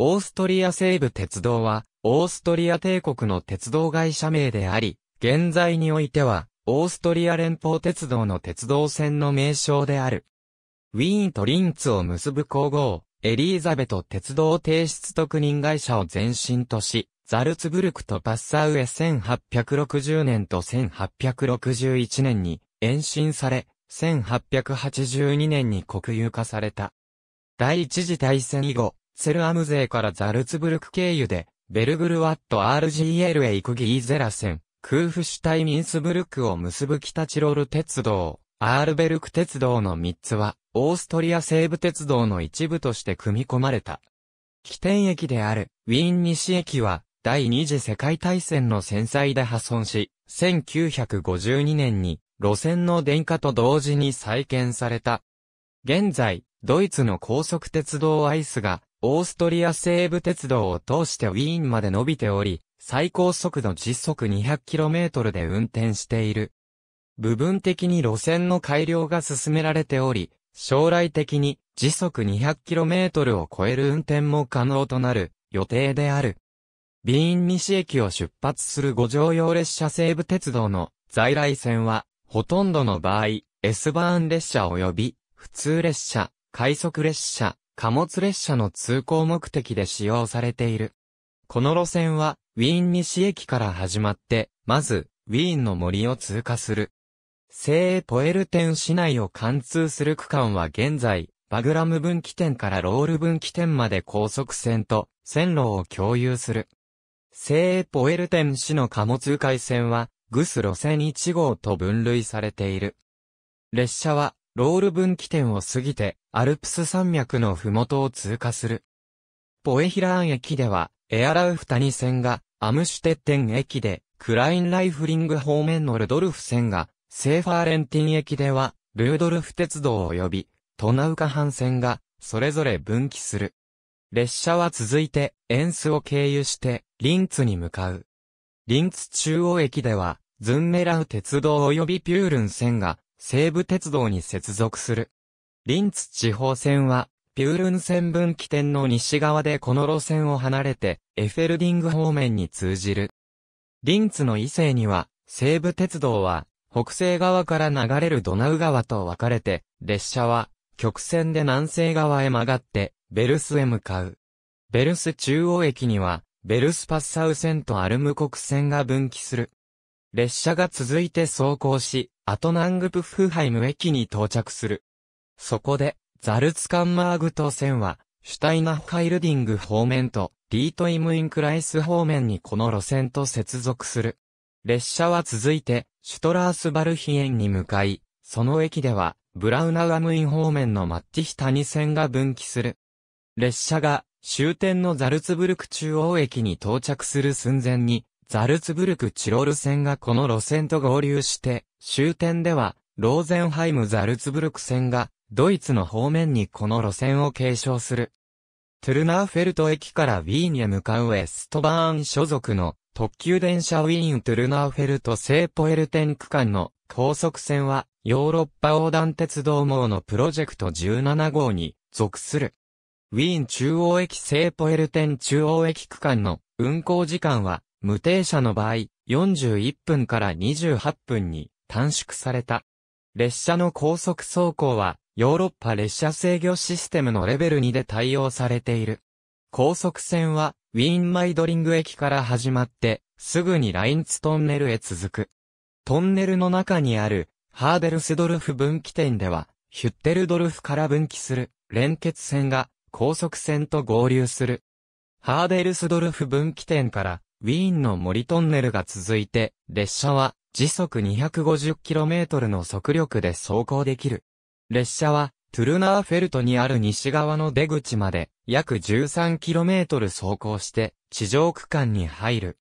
オーストリア西部鉄道は、オーストリア帝国の鉄道会社名であり、現在においては、オーストリア連邦鉄道の鉄道線の名称である。ウィーンとリンツを結ぶ皇后、エリーザベト鉄道提出特任会社を前身とし、ザルツブルクとパッサウエ1860年と1861年に延伸され、1882年に国有化された。第一次大戦以後、ツェルアム勢からザルツブルク経由で、ベルグルワット RGL へ行くギーゼラ線、空腹主体ミンスブルクを結ぶ北チロル鉄道、アールベルク鉄道の3つは、オーストリア西部鉄道の一部として組み込まれた。起点駅である、ウィーン西駅は、第二次世界大戦の戦災で破損し、1952年に、路線の電化と同時に再建された。現在、ドイツの高速鉄道アイスが、オーストリア西部鉄道を通してウィーンまで伸びており、最高速度時速 200km で運転している。部分的に路線の改良が進められており、将来的に時速 200km を超える運転も可能となる予定である。ビーン西駅を出発する五条用列車西部鉄道の在来線は、ほとんどの場合、S バーン列車及び、普通列車、快速列車、貨物列車の通行目的で使用されている。この路線は、ウィーン西駅から始まって、まず、ウィーンの森を通過する。西エポエルテン市内を貫通する区間は現在、バグラム分岐点からロール分岐点まで高速線と線路を共有する。西エポエルテン市の貨物迂回線は、グス路線1号と分類されている。列車は、ロール分岐点を過ぎて、アルプス山脈の麓を通過する。ポエヒラーン駅では、エアラウフ谷線が、アムシュテッテン駅で、クラインライフリング方面のルドルフ線が、セーファーレンティン駅では、ルードルフ鉄道及び、トナウカハン線が、それぞれ分岐する。列車は続いて、エンスを経由して、リンツに向かう。リンツ中央駅では、ズンメラウ鉄道及びピュールン線が、西武鉄道に接続する。リンツ地方線は、ピュールン線分岐点の西側でこの路線を離れて、エフェルディング方面に通じる。リンツの伊勢には、西武鉄道は、北西側から流れるドナウ川と分かれて、列車は、曲線で南西側へ曲がって、ベルスへ向かう。ベルス中央駅には、ベルスパッサウ線とアルム国線が分岐する。列車が続いて走行し、アトナングプフハイム駅に到着する。そこで、ザルツカンマーグト線は、シュタイナッハイルディング方面と、リートイムインクライス方面にこの路線と接続する。列車は続いて、シュトラースバルヒエンに向かい、その駅では、ブラウナガムイン方面のマッティヒタニ線が分岐する。列車が終点のザルツブルク中央駅に到着する寸前に、ザルツブルクチロル線がこの路線と合流して、終点では、ローゼンハイム・ザルツブルク線が、ドイツの方面にこの路線を継承する。トゥルナーフェルト駅からウィーンへ向かうエストバーン所属の特急電車ウィーン・トゥルナーフェルト・セーポエルテン区間の高速線はヨーロッパ横断鉄道網のプロジェクト17号に属する。ウィーン中央駅セーポエルテン中央駅区間の運行時間は無停車の場合41分から28分に短縮された。列車の高速走行は、ヨーロッパ列車制御システムのレベル2で対応されている。高速線は、ウィーンマイドリング駅から始まって、すぐにラインツトンネルへ続く。トンネルの中にある、ハーデルスドルフ分岐点では、ヒュッテルドルフから分岐する、連結線が、高速線と合流する。ハーデルスドルフ分岐点から、ウィーンの森トンネルが続いて、列車は、時速 250km の速力で走行できる。列車は、トゥルナーフェルトにある西側の出口まで約 13km 走行して地上区間に入る。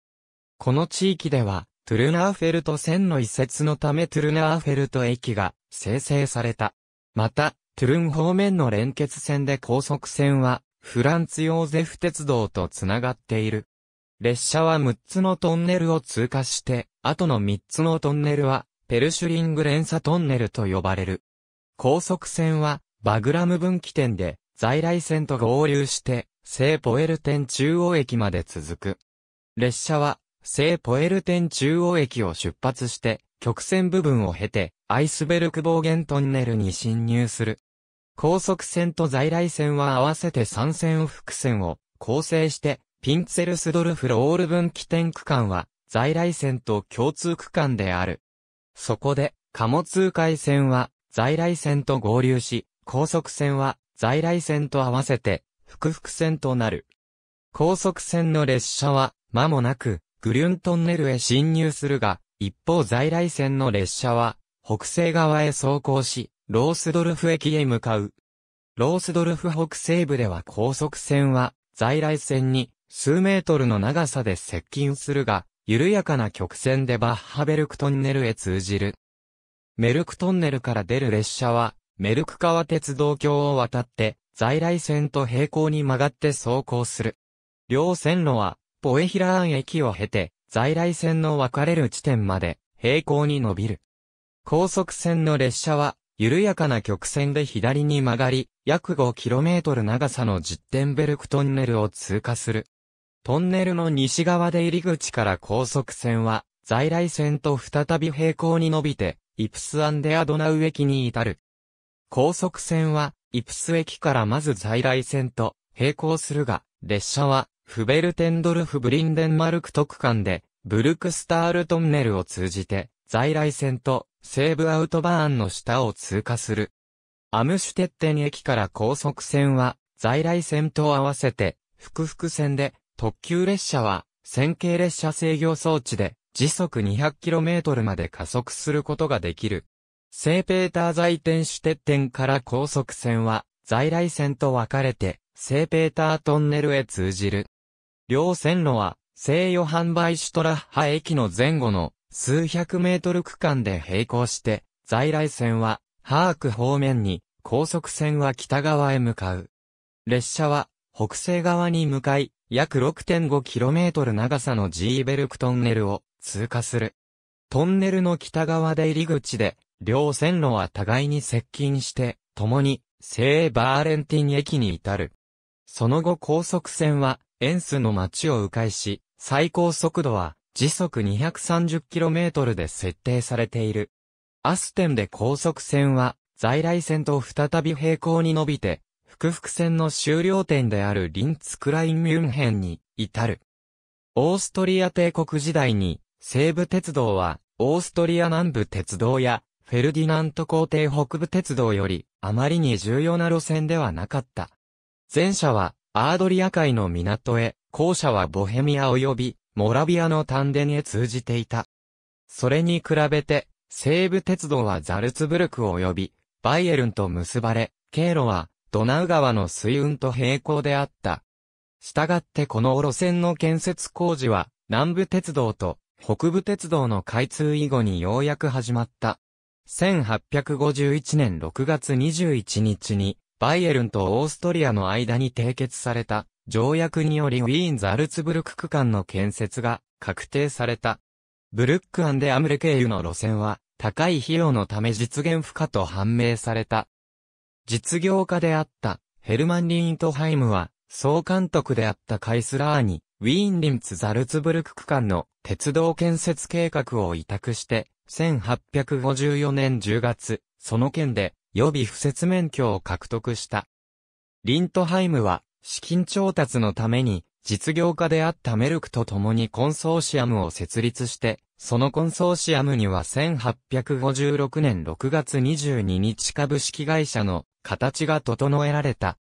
この地域ではトゥルナーフェルト線の移設のためトゥルナーフェルト駅が生成された。また、トゥルン方面の連結線で高速線はフランツヨーゼフ鉄道とつながっている。列車は6つのトンネルを通過して後の3つのトンネルは、ペルシュリング連鎖トンネルと呼ばれる。高速線は、バグラム分岐点で、在来線と合流して、聖ポエルテン中央駅まで続く。列車は、聖ポエルテン中央駅を出発して、曲線部分を経て、アイスベルク暴言トンネルに侵入する。高速線と在来線は合わせて3線を複線を構成して、ピンツェルスドルフロール分岐点区間は在来線と共通区間である。そこで、貨物海線は在来線と合流し、高速線は在来線と合わせて、複々線となる。高速線の列車は、間もなく、グリュントンネルへ進入するが、一方在来線の列車は、北西側へ走行し、ロースドルフ駅へ向かう。ロースドルフ北西部では高速線は、在来線に数メートルの長さで接近するが、緩やかな曲線でバッハベルクトンネルへ通じる。メルクトンネルから出る列車は、メルク川鉄道橋を渡って、在来線と平行に曲がって走行する。両線路は、ポエヒラーン駅を経て、在来線の分かれる地点まで、平行に伸びる。高速線の列車は、緩やかな曲線で左に曲がり、約 5km 長さのジッテンベルクトンネルを通過する。トンネルの西側で入り口から高速線は、在来線と再び平行に伸びて、イプスアンデアドナウ駅に至る。高速線は、イプス駅からまず在来線と並行するが、列車は、フベルテンドルフ・ブリンデンマルク特間で、ブルクスタールトンネルを通じて、在来線と西部アウトバーンの下を通過する。アムシュテッテン駅から高速線は、在来線と合わせて、複々線で、特急列車は、線形列車制御装置で、時速 200km まで加速することができる。聖ペーター在天主鉄点から高速線は、在来線と分かれて、聖ペータートンネルへ通じる。両線路は、西予販売シュトラッハ駅の前後の数百メートル区間で並行して、在来線は、ハーク方面に、高速線は北側へ向かう。列車は、北西側に向かい、約 6.5km 長さのジーベルクトンネルを通過する。トンネルの北側で入り口で、両線路は互いに接近して、共に、聖バーレンティン駅に至る。その後高速線は、エンスの街を迂回し、最高速度は、時速 230km で設定されている。アステンで高速線は、在来線と再び平行に伸びて、複々線の終了点であるリンツクラインミュンヘンに至る。オーストリア帝国時代に西部鉄道はオーストリア南部鉄道やフェルディナント皇帝北部鉄道よりあまりに重要な路線ではなかった。前者はアードリア海の港へ、後者はボヘミア及びモラビアの丹田へ通じていた。それに比べて西部鉄道はザルツブルク及びバイエルンと結ばれ、経路はドナウ川の水運と並行であった。したがってこの路線の建設工事は、南部鉄道と北部鉄道の開通以後にようやく始まった。1851年6月21日に、バイエルンとオーストリアの間に締結された条約によりウィーン・ザルツブルク区間の建設が確定された。ブルックアンでアムレ経由の路線は高い費用のため実現不可と判明された。実業家であったヘルマン・リーントハイムは、総監督であったカイスラーに、ウィーン・リンツ・ザルツブルク区間の鉄道建設計画を委託して、1854年10月、その件で予備不設免許を獲得した。リントハイムは、資金調達のために、実業家であったメルクと共にコンソーシアムを設立して、そのコンソーシアムには1856年6月22日株式会社の形が整えられた。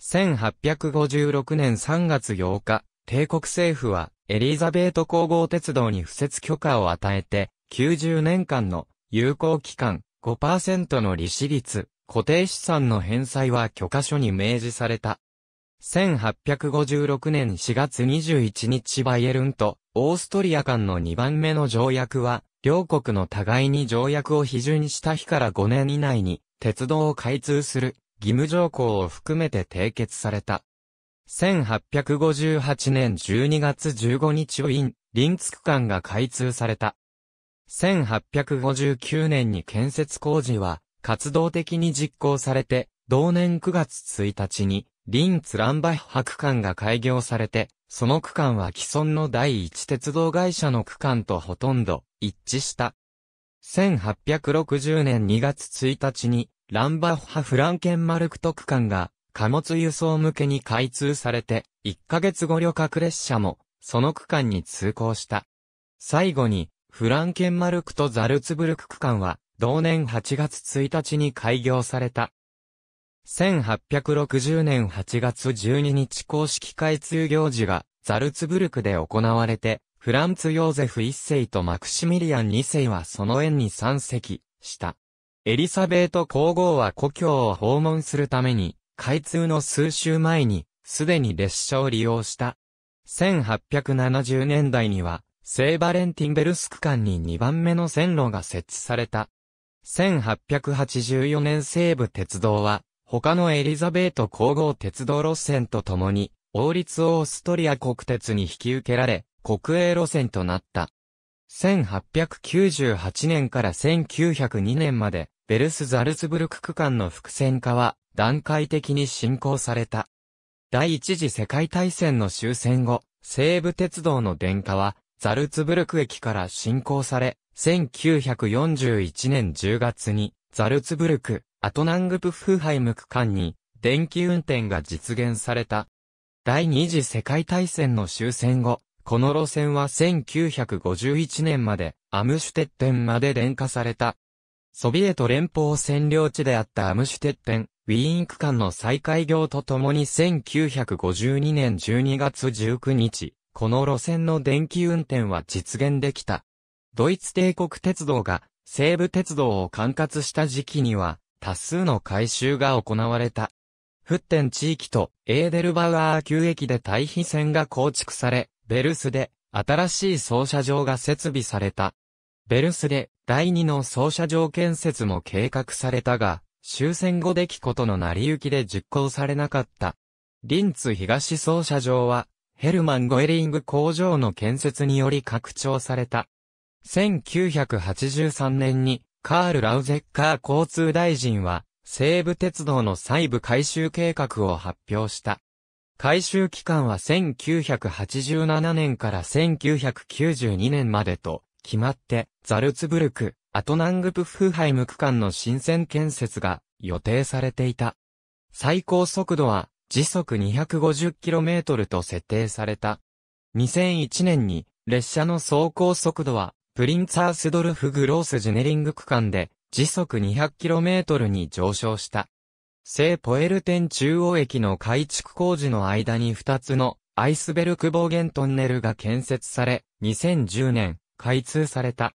1856年3月8日、帝国政府はエリザベート皇后鉄道に付設許可を与えて、90年間の有効期間5%の利子率、固定資産の返済は許可書に明示された。1856年4月21日バイエルンとオーストリア間の2番目の条約は、両国の互いに条約を批准した日から5年以内に鉄道を開通する義務条項を含めて締結された。1858年12月15日をィン、臨津区間が開通された。1859年に建設工事は活動的に実行されて、同年9月1日に臨津ランバッ区間が開業されて、その区間は既存の第一鉄道会社の区間とほとんど一致した。1860年2月1日に、ランバッハ・フランケンマルク特間が、貨物輸送向けに開通されて、1ヶ月後旅客列車も、その区間に通行した。最後に、フランケンマルクとザルツブルク区間は、同年8月1日に開業された。1860年8月12日公式開通行事がザルツブルクで行われて、フランツ・ヨーゼフ一世とマクシミリアン二世はその縁に参席した。エリザベート皇后は故郷を訪問するために、開通の数週前に、すでに列車を利用した。1870年代には、聖バレンティンベルスク間に2番目の線路が設置された。1884年西部鉄道は、他のエリザベート皇后鉄道路線とともに、王立オーストリア国鉄に引き受けられ、国営路線となった。1898年から1902年まで、ベルス・ザルツブルク区間の複線化は段階的に進行された。第一次世界大戦の終戦後、西武鉄道の電化は、ザルツブルク駅から進行され、1941年10月に、ザルツブルク、アトナングプフハイム区間に、電気運転が実現された。第二次世界大戦の終戦後、この路線は1951年までアムシュテッテンまで電化された。ソビエト連邦占領地であったアムシュテッテン、ウィーン区間の再開業とともに1952年12月19日、この路線の電気運転は実現できた。ドイツ帝国鉄道が西部鉄道を管轄した時期には多数の改修が行われた。フッテン地域とエーデルバウアー旧駅で対比線が構築され、ベルスで、新しい操車場が設備された。ベルスで、第2の操車場建設も計画されたが、終戦後できことの成り行きで実行されなかった。リンツ東操車場は、ヘルマン・ゴエリング工場の建設により拡張された。1983年に、カール・ラウゼッカー交通大臣は、西武鉄道の細部改修計画を発表した。改修期間は1987年から1992年までと決まって、ザルツブルク、アトナングプフハイム区間の新線建設が予定されていた。最高速度は時速 250km と設定された。2001年に列車の走行速度はプリンツァースドルフグロースジェネリング区間で時速 200km に上昇した。聖ポエルテン中央駅の改築工事の間に2つのアイスベルク防源トンネルが建設され、2010年開通された。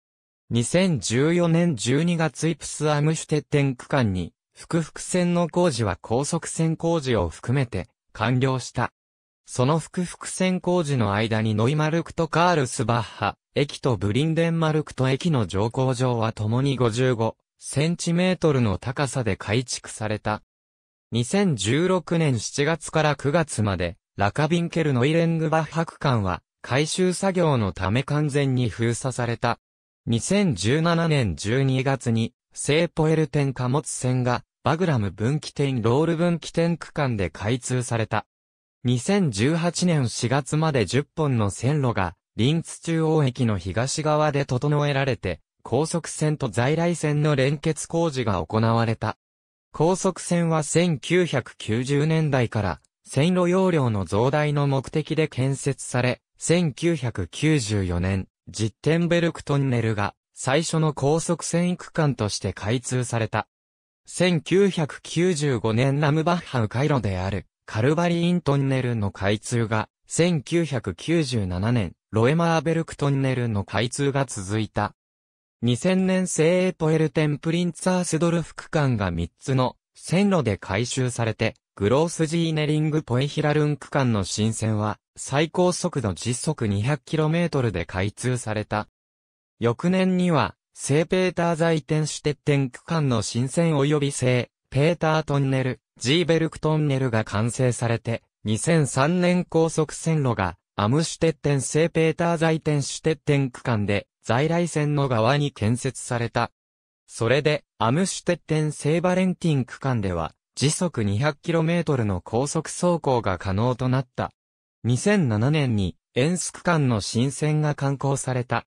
2014年12月イプスアムシュテッテン区間に、複々線の工事は高速線工事を含めて完了した。その複々線工事の間にノイマルクとカールスバッハ、駅とブリンデンマルクと駅の乗降場は共に55センチメートルの高さで改築された。2016年7月から9月まで、ラカビンケルノイレングバッハ区間は、改修作業のため完全に封鎖された。2017年12月に、聖ポエル店貨物船が、バグラム分岐点ロール分岐点区間で開通された。2018年4月まで10本の線路が、リンツ中央駅の東側で整えられて、高速線と在来線の連結工事が行われた。高速船は1990年代から線路容量の増大の目的で建設され、1994年、ジッテンベルクトンネルが最初の高速船区間として開通された。1995年ラムバッハウ回路であるカルバリイントンネルの開通が、1997年ロエマーベルクトンネルの開通が続いた2000年製エポエルテンプリンツァースドルフ区間が3つの線路で改修されて、グロースジーネリングポエヒラルン区間の新線は最高速度時速 200km で開通された。翌年には、聖ペーター在転支鉄点区間の新線及び聖ペータートンネル、ジーベルクトンネルが完成されて、2003年高速線路がアムシュテッテン聖ペーター在転して点区間で在来線の側に建設された。それで、アムシュテッテン・セーバレンティン区間では、時速 200km の高速走行が可能となった。2007年に、エンス区間の新線が刊行された。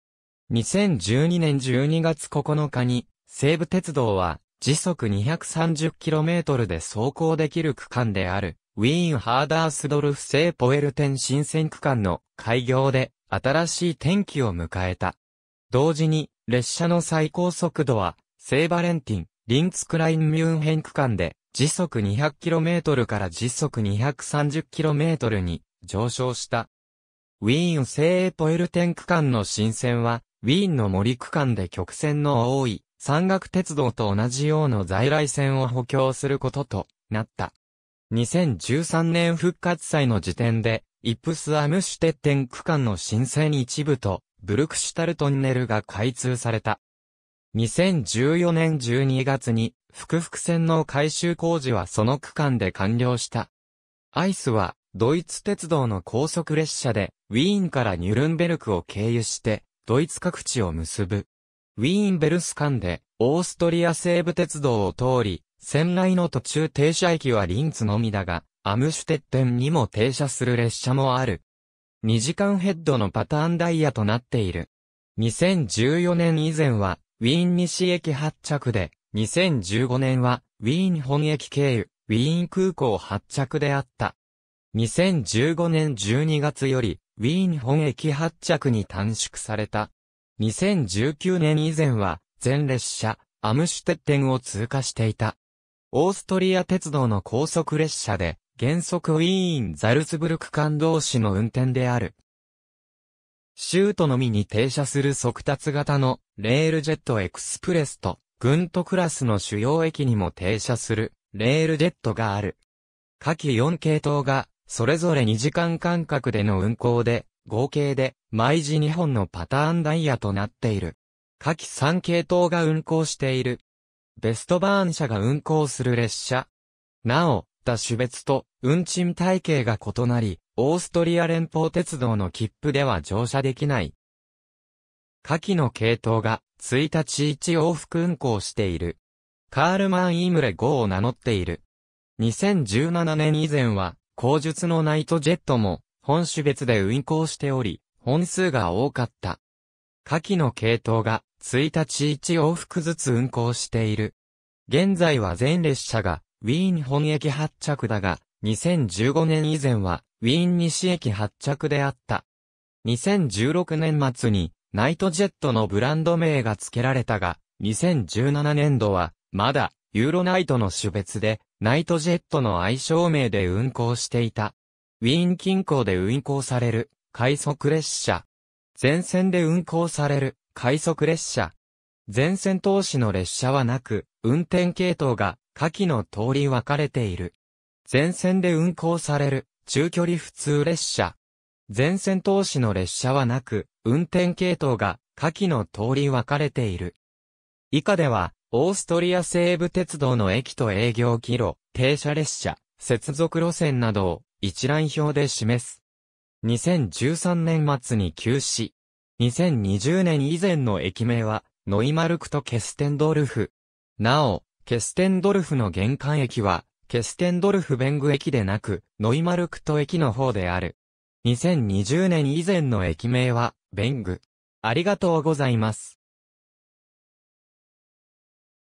2012年12月9日に、西武鉄道は、時速 230km で走行できる区間である、ウィーン・ハーダースドルフ製ポエルテン新線区間の開業で、新しい天気を迎えた。同時に、列車の最高速度は、聖バレンティン、リンツクラインミュンヘン区間で、時速 200km から時速 230km に上昇した。ウィーン聖エポエルテン区間の新線は、ウィーンの森区間で曲線の多い、山岳鉄道と同じような在来線を補強することとなった。2013年復活祭の時点で、イップスアムシュテッテン区間の新線一部と、ブルクシュタルトンネルが開通された。2014年12月に、福々線の改修工事はその区間で完了した。アイスは、ドイツ鉄道の高速列車で、ウィーンからニュルンベルクを経由して、ドイツ各地を結ぶ。ウィーンベルス間で、オーストリア西部鉄道を通り、船内の途中停車駅はリンツのみだが、アムシュテッテンにも停車する列車もある。2時間ヘッドのパターンダイヤとなっている。2014年以前は、ウィーン西駅発着で、2015年は、ウィーン本駅経由、ウィーン空港発着であった。2015年12月より、ウィーン本駅発着に短縮された。2019年以前は、全列車、アムシュテッテンを通過していた。オーストリア鉄道の高速列車で、原則ウィーン・ザルツブルク間同士の運転である。州都のみに停車する速達型のレールジェットエクスプレスと、グントクラスの主要駅にも停車するレールジェットがある。下記4系統が、それぞれ2時間間隔での運行で、合計で、毎時2本のパターンダイヤとなっている。下記3系統が運行している。ベストバーン社が運行する列車。なお、った種別と運賃体系が異なり、オーストリア連邦鉄道の切符では乗車できない。下記の系統が1日1往復運行している。カールマン・イムレ号を名乗っている。2017年以前は、後述のナイトジェットも、本種別で運行しており、本数が多かった。下記の系統が、1日1往復ずつ運行している。現在は全列車が、ウィーン本駅発着だが、2015年以前は、ウィーン西駅発着であった。2016年末に、ナイトジェットのブランド名が付けられたが、2017年度は、まだ、ユーロナイトの種別で、ナイトジェットの愛称名で運行していた。ウィーン近郊で運行される、快速列車。全線で運行される、快速列車。全線投資の列車はなく、運転系統が下記の通り分かれている。全線で運行される中距離普通列車。全線通しの列車はなく、運転系統が下記の通り分かれている。以下では、オーストリア西部鉄道の駅と営業キロ、停車列車、接続路線などを一覧表で示す。2013年末に休止。2020年以前の駅名は、ノイマルクとケステンドルフ。なお、ケステンドルフの玄関駅は、ケステンドルフベング駅でなく、ノイマルクト駅の方である。2020年以前の駅名は、ベング。ありがとうございます。